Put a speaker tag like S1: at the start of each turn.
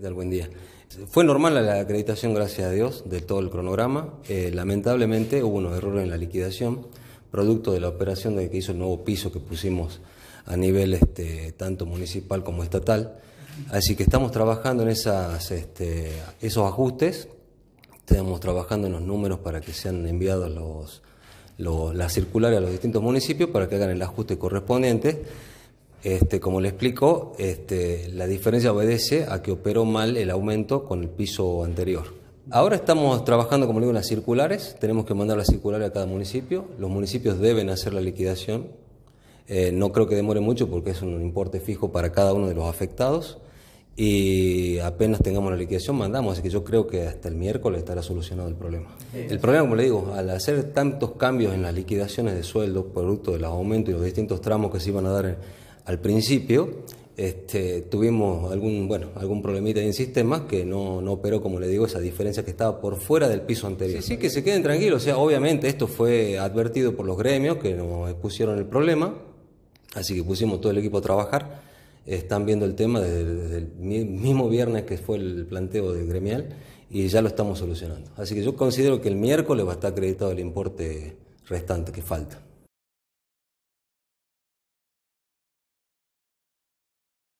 S1: ¿Qué Buen día. Fue normal la acreditación, gracias a Dios, de todo el cronograma.
S2: Eh, lamentablemente hubo unos error en la liquidación, producto de la operación de que hizo el nuevo piso que pusimos a nivel este, tanto municipal como estatal. Así que estamos trabajando en esas, este, esos ajustes, estamos trabajando en los números para que sean enviados los, los, las circulares a los distintos municipios para que hagan el ajuste correspondiente este, como le explico, este, la diferencia obedece a que operó mal el aumento con el piso anterior. Ahora estamos trabajando, como digo, en las circulares. Tenemos que mandar la circular a cada municipio. Los municipios deben hacer la liquidación. Eh, no creo que demore mucho porque es un importe fijo para cada uno de los afectados. Y apenas tengamos la liquidación, mandamos. Así que yo creo que hasta el miércoles estará solucionado el problema. El problema, como le digo, al hacer tantos cambios en las liquidaciones de sueldos, producto de los aumentos y los distintos tramos que se iban a dar al principio este, tuvimos algún, bueno, algún problemita en sistema que no, no operó, como le digo, esa diferencia que estaba por fuera del piso anterior. Sí, que se queden tranquilos. O sea, obviamente esto fue advertido por los gremios que nos expusieron el problema, así que pusimos todo el equipo a trabajar. Están viendo el tema desde, desde el mismo viernes que fue el planteo del gremial y ya lo estamos solucionando. Así que yo considero que el
S1: miércoles va a estar acreditado el importe restante que falta.